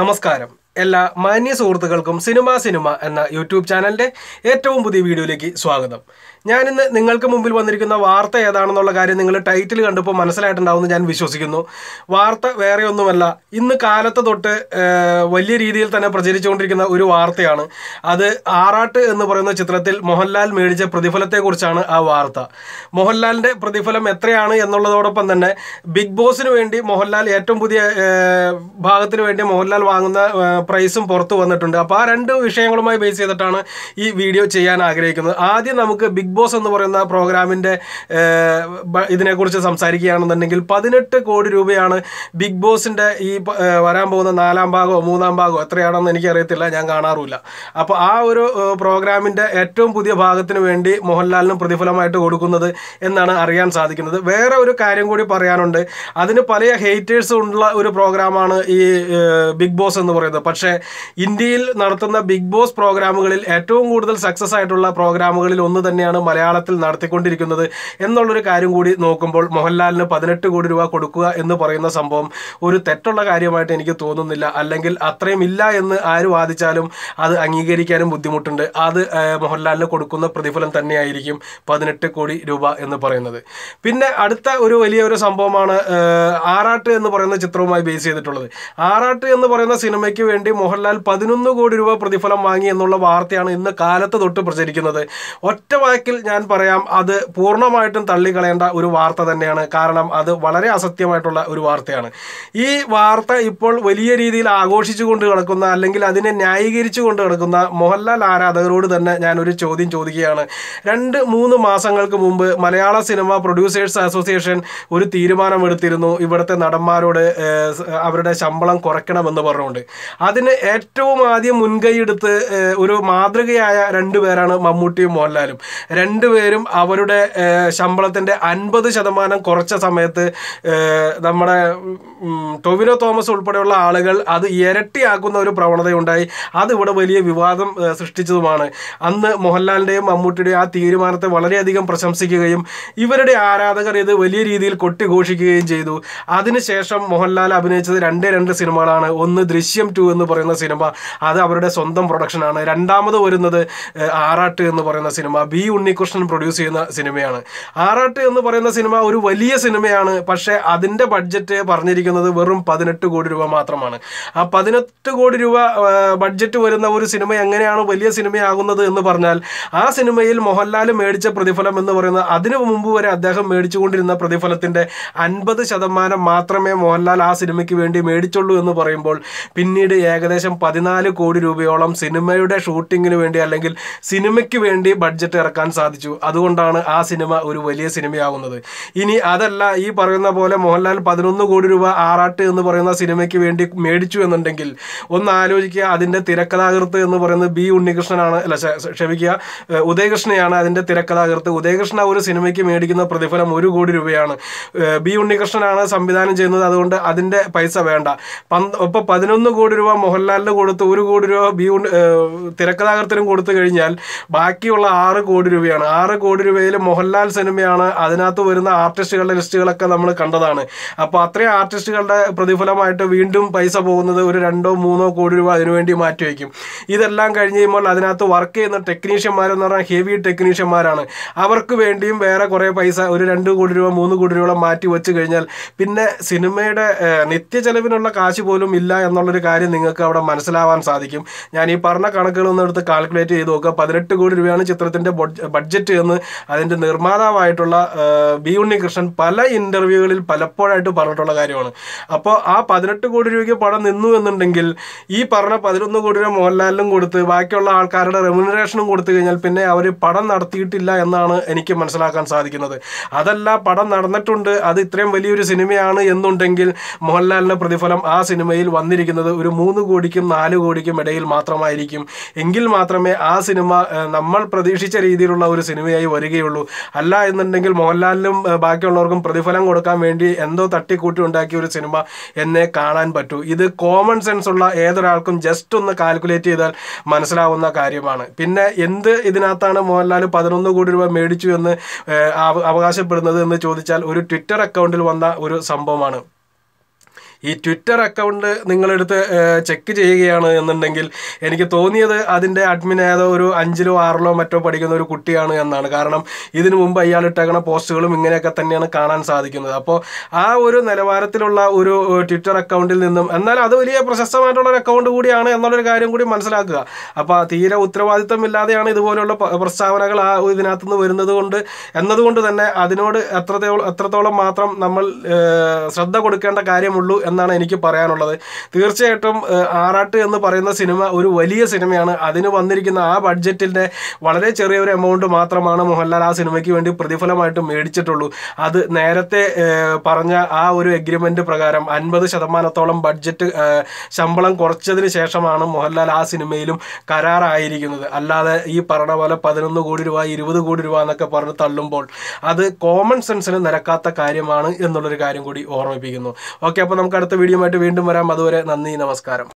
നമസ്കാരം എല്ലാ മാന്യ സുഹൃത്തുക്കൾക്കും സിനിമ സിനിമ എന്ന യൂട്യൂബ് ചാനലിൻ്റെ ഏറ്റവും പുതിയ വീഡിയോയിലേക്ക് സ്വാഗതം ഞാനിന്ന് നിങ്ങൾക്ക് മുമ്പിൽ വന്നിരിക്കുന്ന വാർത്ത ഏതാണെന്നുള്ള കാര്യം നിങ്ങൾ ടൈറ്റിൽ കണ്ടപ്പോൾ മനസ്സിലായിട്ടുണ്ടാവുമെന്ന് ഞാൻ വിശ്വസിക്കുന്നു വാർത്ത വേറെ ഒന്നുമല്ല ഇന്ന് കാലത്ത് തൊട്ട് വലിയ രീതിയിൽ തന്നെ പ്രചരിച്ചുകൊണ്ടിരിക്കുന്ന ഒരു വാർത്തയാണ് അത് ആറാട്ട് എന്ന് പറയുന്ന ചിത്രത്തിൽ മോഹൻലാൽ മേടിച്ച പ്രതിഫലത്തെക്കുറിച്ചാണ് ആ വാർത്ത മോഹൻലാലിൻ്റെ പ്രതിഫലം എത്രയാണ് എന്നുള്ളതോടൊപ്പം തന്നെ ബിഗ് ബോസിന് വേണ്ടി മോഹൻലാൽ ഏറ്റവും പുതിയ ഭാഗത്തിന് വേണ്ടി മോഹൻലാൽ വാങ്ങുന്ന പ്രൈസും പുറത്ത് വന്നിട്ടുണ്ട് അപ്പോൾ ആ രണ്ട് വിഷയങ്ങളുമായി ബേസ് ചെയ്തിട്ടാണ് ഈ വീഡിയോ ചെയ്യാൻ ആഗ്രഹിക്കുന്നത് ആദ്യം നമുക്ക് ബിഗ് ബോസ് എന്ന് പറയുന്ന പ്രോഗ്രാമിൻ്റെ ഇതിനെക്കുറിച്ച് സംസാരിക്കുകയാണെന്നുണ്ടെങ്കിൽ പതിനെട്ട് കോടി രൂപയാണ് ബിഗ് ബോസിൻ്റെ ഈ വരാൻ പോകുന്ന നാലാം ഭാഗമോ മൂന്നാം ഭാഗമോ എത്രയാണെന്ന് എനിക്കറിയത്തില്ല ഞാൻ കാണാറുമില്ല അപ്പോൾ ആ ഒരു പ്രോഗ്രാമിൻ്റെ ഏറ്റവും പുതിയ ഭാഗത്തിന് വേണ്ടി മോഹൻലാലിനും പ്രതിഫലമായിട്ട് കൊടുക്കുന്നത് എന്നാണ് അറിയാൻ സാധിക്കുന്നത് വേറെ ഒരു കാര്യം കൂടി പറയാനുണ്ട് അതിന് പല ഹെയ്റ്റേഴ്സ് ഉള്ള ഒരു പ്രോഗ്രാമാണ് ഈ ബിഗ് ബോസ് എന്ന് പറയുന്നത് പക്ഷേ ഇന്ത്യയിൽ നടത്തുന്ന ബിഗ് ബോസ് പ്രോഗ്രാമുകളിൽ ഏറ്റവും കൂടുതൽ സക്സസ് ആയിട്ടുള്ള പ്രോഗ്രാമുകളിൽ ഒന്ന് തന്നെയാണ് മലയാളത്തിൽ നടത്തിക്കൊണ്ടിരിക്കുന്നത് എന്നുള്ളൊരു കാര്യം കൂടി നോക്കുമ്പോൾ മോഹൻലാലിന് പതിനെട്ട് കോടി രൂപ കൊടുക്കുക എന്ന് പറയുന്ന സംഭവം ഒരു തെറ്റുള്ള കാര്യമായിട്ട് എനിക്ക് തോന്നുന്നില്ല അല്ലെങ്കിൽ അത്രയും ഇല്ല എന്ന് ആര് വാദിച്ചാലും അത് അംഗീകരിക്കാനും ബുദ്ധിമുട്ടുണ്ട് അത് മോഹൻലാലിന് കൊടുക്കുന്ന പ്രതിഫലം തന്നെയായിരിക്കും പതിനെട്ട് കോടി രൂപ എന്ന് പറയുന്നത് പിന്നെ അടുത്ത ഒരു വലിയ ഒരു സംഭവമാണ് ആറാട്ട് എന്ന് പറയുന്ന ചിത്രവുമായി ബേസ് ചെയ്തിട്ടുള്ളത് ആറാട്ട് എന്ന് പറയുന്ന സിനിമയ്ക്ക് വേണ്ടി വേണ്ടി മോഹൻലാൽ പതിനൊന്ന് കോടി രൂപ പ്രതിഫലം വാങ്ങി എന്നുള്ള വാർത്തയാണ് ഇന്ന് കാലത്ത് തൊട്ട് പ്രചരിക്കുന്നത് ഒറ്റ വാക്കിൽ ഞാൻ പറയാം അത് പൂർണ്ണമായിട്ടും തള്ളിക്കളയേണ്ട ഒരു വാർത്ത തന്നെയാണ് കാരണം അത് വളരെ അസത്യമായിട്ടുള്ള ഒരു വാർത്തയാണ് ഈ വാർത്ത ഇപ്പോൾ വലിയ രീതിയിൽ കൊണ്ട് കിടക്കുന്ന അല്ലെങ്കിൽ അതിനെ ന്യായീകരിച്ചു കൊണ്ട് കിടക്കുന്ന മോഹൻലാൽ ആരാധകരോട് തന്നെ ഞാനൊരു ചോദ്യം ചോദിക്കുകയാണ് രണ്ട് മൂന്ന് മാസങ്ങൾക്ക് മുമ്പ് മലയാള സിനിമ പ്രൊഡ്യൂസേഴ്സ് അസോസിയേഷൻ ഒരു തീരുമാനമെടുത്തിരുന്നു ഇവിടുത്തെ നടന്മാരോട് അവരുടെ ശമ്പളം കുറയ്ക്കണമെന്ന് പറഞ്ഞുകൊണ്ട് അത് അതിന് ഏറ്റവും ആദ്യം മുൻകൈയെടുത്ത് ഒരു മാതൃകയായ രണ്ടുപേരാണ് മമ്മൂട്ടിയും മോഹൻലാലും രണ്ടുപേരും അവരുടെ ശമ്പളത്തിൻ്റെ അൻപത് ശതമാനം കുറച്ച സമയത്ത് നമ്മുടെ ടൊവിനോ തോമസ് ഉൾപ്പെടെയുള്ള ആളുകൾ അത് ഇരട്ടിയാക്കുന്ന ഒരു പ്രവണതയുണ്ടായി അതിവിടെ വലിയ വിവാദം സൃഷ്ടിച്ചതുമാണ് അന്ന് മോഹൻലാലിൻ്റെയും മമ്മൂട്ടിയുടെയും ആ തീരുമാനത്തെ വളരെയധികം പ്രശംസിക്കുകയും ഇവരുടെ ആരാധകർ ഇത് വലിയ രീതിയിൽ കൊട്ടിഘോഷിക്കുകയും ചെയ്തു അതിനുശേഷം മോഹൻലാൽ അഭിനയിച്ചത് രണ്ടേ രണ്ട് സിനിമകളാണ് ഒന്ന് ദൃശ്യം ടു എന്ന് പറയുന്ന സിനിമ അത് അവരുടെ സ്വന്തം പ്രൊഡക്ഷനാണ് രണ്ടാമത് വരുന്നത് ആറാട്ട് എന്ന് പറയുന്ന സിനിമ ബി ഉണ്ണികൃഷ്ണൻ പ്രൊഡ്യൂസ് ചെയ്യുന്ന സിനിമയാണ് ആറാട്ട് എന്ന് പറയുന്ന സിനിമ ഒരു വലിയ സിനിമയാണ് പക്ഷേ അതിൻ്റെ ബഡ്ജറ്റ് പറഞ്ഞിരിക്കുന്നത് വെറും പതിനെട്ട് കോടി രൂപ മാത്രമാണ് ആ പതിനെട്ട് കോടി രൂപ ബഡ്ജറ്റ് വരുന്ന ഒരു സിനിമ എങ്ങനെയാണ് വലിയ സിനിമയാകുന്നത് എന്ന് പറഞ്ഞാൽ ആ സിനിമയിൽ മോഹൻലാൽ മേടിച്ച പ്രതിഫലം എന്ന് പറയുന്നത് അതിനു മുമ്പ് വരെ അദ്ദേഹം മേടിച്ചുകൊണ്ടിരുന്ന പ്രതിഫലത്തിൻ്റെ അൻപത് ശതമാനം മാത്രമേ മോഹൻലാൽ ആ സിനിമയ്ക്ക് വേണ്ടി മേടിച്ചുള്ളൂ എന്ന് പറയുമ്പോൾ പിന്നീട് ഏകദേശം പതിനാല് കോടി രൂപയോളം സിനിമയുടെ ഷൂട്ടിങ്ങിന് വേണ്ടി അല്ലെങ്കിൽ സിനിമയ്ക്ക് വേണ്ടി ബഡ്ജറ്റ് ഇറക്കാൻ സാധിച്ചു അതുകൊണ്ടാണ് ആ സിനിമ ഒരു വലിയ സിനിമയാവുന്നത് ഇനി അതല്ല ഈ പറയുന്ന പോലെ മോഹൻലാൽ പതിനൊന്ന് കോടി രൂപ ആറാട്ട് എന്ന് പറയുന്ന സിനിമയ്ക്ക് വേണ്ടി മേടിച്ചു എന്നുണ്ടെങ്കിൽ ഒന്ന് ആലോചിക്കുക അതിൻ്റെ തിരക്കഥാകൃത്ത് എന്ന് പറയുന്നത് ബി ഉണ്ണികൃഷ്ണനാണ് അല്ല ക്ഷമിക്കുക ഉദയകൃഷ്ണയാണ് അതിൻ്റെ തിരക്കഥാകൃത്ത് ഉദയകൃഷ്ണ ഒരു സിനിമയ്ക്ക് മേടിക്കുന്ന പ്രതിഫലം ഒരു കോടി രൂപയാണ് ബി ഉണ്ണികൃഷ്ണനാണ് സംവിധാനം ചെയ്യുന്നത് അതുകൊണ്ട് അതിൻ്റെ പൈസ വേണ്ട ഒപ്പം പതിനൊന്ന് കോടി രൂപ മോഹൻലാലിന് കൊടുത്ത് ഒരു കോടി രൂപ ബി തിരക്കഥാകൃത്തിനും കൊടുത്തു കഴിഞ്ഞാൽ ബാക്കിയുള്ള ആറ് കോടി രൂപയാണ് ആറ് കോടി രൂപയിൽ മോഹൻലാൽ സിനിമയാണ് അതിനകത്ത് വരുന്ന ആർട്ടിസ്റ്റുകളുടെ ലിസ്റ്റുകളൊക്കെ നമ്മൾ കണ്ടതാണ് അപ്പോൾ അത്രയും ആർട്ടിസ്റ്റുകളുടെ പ്രതിഫലമായിട്ട് വീണ്ടും പൈസ പോകുന്നത് ഒരു രണ്ടോ മൂന്നോ കോടി രൂപ അതിനുവേണ്ടി മാറ്റിവെക്കും ഇതെല്ലാം കഴിഞ്ഞ് കഴിയുമ്പോൾ അതിനകത്ത് വർക്ക് ചെയ്യുന്ന ടെക്നീഷ്യന്മാരെന്ന് പറഞ്ഞാൽ ഹെവി ടെക്നീഷ്യന്മാരാണ് അവർക്ക് വേണ്ടിയും വേറെ കുറേ പൈസ ഒരു രണ്ട് കോടി രൂപ മൂന്ന് കോടി രൂപ മാറ്റി വെച്ച് കഴിഞ്ഞാൽ പിന്നെ സിനിമയുടെ നിത്യ ചെലവിനുള്ള കാശ് പോലും ഇല്ല എന്നുള്ളൊരു കാര്യം നിങ്ങൾ നിങ്ങൾക്ക് അവിടെ മനസ്സിലാവാൻ സാധിക്കും ഞാൻ ഈ പറഞ്ഞ കണക്കുകളൊന്നും എടുത്ത് കാൽക്കുലേറ്റ് ചെയ്ത് നോക്കുക പതിനെട്ട് കോടി രൂപയാണ് ചിത്രത്തിൻ്റെ ബഡ്ജറ്റ് എന്ന് അതിൻ്റെ നിർമ്മാതാവായിട്ടുള്ള ബി ഉണ്ണികൃഷ്ണൻ പല ഇൻ്റർവ്യൂകളിൽ പലപ്പോഴായിട്ട് പറഞ്ഞിട്ടുള്ള കാര്യമാണ് അപ്പോൾ ആ പതിനെട്ട് കോടി രൂപയ്ക്ക് പടം നിന്നു എന്നുണ്ടെങ്കിൽ ഈ പറഞ്ഞ പതിനൊന്ന് കോടി രൂപ മോഹൻലാലിനും കൊടുത്ത് ബാക്കിയുള്ള ആൾക്കാരുടെ റെമുനറേഷനും കൊടുത്തു കഴിഞ്ഞാൽ പിന്നെ അവർ പടം നടത്തിയിട്ടില്ല എന്നാണ് എനിക്ക് മനസ്സിലാക്കാൻ സാധിക്കുന്നത് അതല്ല പടം നടന്നിട്ടുണ്ട് അത് ഇത്രയും വലിയൊരു സിനിമയാണ് എന്നുണ്ടെങ്കിൽ മോഹൻലാലിൻ്റെ പ്രതിഫലം ആ സിനിമയിൽ വന്നിരിക്കുന്നത് ഒരു മൂന്ന് മൂന്ന് കോടിക്കും നാല് കോടിക്കും ഇടയിൽ മാത്രമായിരിക്കും എങ്കിൽ മാത്രമേ ആ സിനിമ നമ്മൾ പ്രതീക്ഷിച്ച രീതിയിലുള്ള ഒരു സിനിമയായി വരികയുള്ളൂ അല്ല എന്നുണ്ടെങ്കിൽ മോഹൻലാലിനും ബാക്കിയുള്ളവർക്കും പ്രതിഫലം കൊടുക്കാൻ വേണ്ടി എന്തോ തട്ടിക്കൂട്ടി ഉണ്ടാക്കിയ ഒരു സിനിമ എന്നെ കാണാൻ പറ്റൂ ഇത് കോമൺ സെൻസ് ഉള്ള ഏതൊരാൾക്കും ജസ്റ്റ് ഒന്ന് കാൽക്കുലേറ്റ് ചെയ്താൽ മനസ്സിലാവുന്ന കാര്യമാണ് പിന്നെ എന്ത് ഇതിനകത്താണ് മോഹൻലാൽ പതിനൊന്ന് കോടി രൂപ മേടിച്ചു എന്ന് അവകാശപ്പെടുന്നത് എന്ന് ചോദിച്ചാൽ ഒരു ട്വിറ്റർ അക്കൗണ്ടിൽ വന്ന ഒരു സംഭവമാണ് ഈ ട്വിറ്റർ അക്കൗണ്ട് നിങ്ങളെടുത്ത് ചെക്ക് ചെയ്യുകയാണ് എന്നുണ്ടെങ്കിൽ എനിക്ക് തോന്നിയത് അതിൻ്റെ അഡ്മിൻ ഏതോ ഒരു അഞ്ചിലോ ആറിലോ മറ്റോ പഠിക്കുന്ന ഒരു കുട്ടിയാണ് എന്നാണ് കാരണം ഇതിനു മുമ്പ് അയാൾ ഇട്ടേക്കണ പോസ്റ്റുകളും ഇങ്ങനെയൊക്കെ തന്നെയാണ് കാണാൻ സാധിക്കുന്നത് അപ്പോൾ ആ ഒരു നിലവാരത്തിലുള്ള ഒരു ട്വിറ്റർ അക്കൗണ്ടിൽ നിന്നും എന്നാൽ അത് വലിയ പ്രശസ്തമായിട്ടുള്ള ഒരു അക്കൗണ്ട് കൂടിയാണ് എന്നുള്ളൊരു കാര്യം കൂടി മനസ്സിലാക്കുക അപ്പോൾ തീരെ ഇല്ലാതെയാണ് ഇതുപോലെയുള്ള പ്രസ്താവനകൾ ആ ഇതിനകത്തുനിന്ന് വരുന്നത് കൊണ്ട് എന്നതുകൊണ്ട് തന്നെ അതിനോട് എത്രത്തോളം എത്രത്തോളം മാത്രം നമ്മൾ ശ്രദ്ധ കൊടുക്കേണ്ട കാര്യമുള്ളൂ എന്നാണ് എനിക്ക് പറയാനുള്ളത് തീർച്ചയായിട്ടും ആറാട്ട് എന്ന് പറയുന്ന സിനിമ ഒരു വലിയ സിനിമയാണ് അതിന് വന്നിരിക്കുന്ന ആ ബഡ്ജറ്റിൻ്റെ വളരെ ചെറിയൊരു എമൗണ്ട് മാത്രമാണ് മോഹൻലാൽ ആ സിനിമയ്ക്ക് വേണ്ടി പ്രതിഫലമായിട്ട് മേടിച്ചിട്ടുള്ളൂ അത് നേരത്തെ പറഞ്ഞ ആ ഒരു എഗ്രിമെൻ്റ് പ്രകാരം അൻപത് ശതമാനത്തോളം ബഡ്ജറ്റ് ശമ്പളം കുറച്ചതിന് ശേഷമാണ് മോഹൻലാൽ ആ സിനിമയിലും കരാറായിരിക്കുന്നത് അല്ലാതെ ഈ പറഞ്ഞ പോലെ പതിനൊന്ന് കോടി രൂപ ഇരുപത് കോടി രൂപ എന്നൊക്കെ പറഞ്ഞ് തള്ളുമ്പോൾ അത് കോമൺ സെൻസിന് നിരക്കാത്ത കാര്യമാണ് എന്നുള്ളൊരു കാര്യം കൂടി ഓർമ്മിപ്പിക്കുന്നു ഓക്കെ അപ്പോൾ നമുക്ക് നമുക്ക് അടുത്ത വീഡിയോ ആയിട്ട് വീണ്ടും വരാം അതുവരെ നന്ദി നമസ്കാരം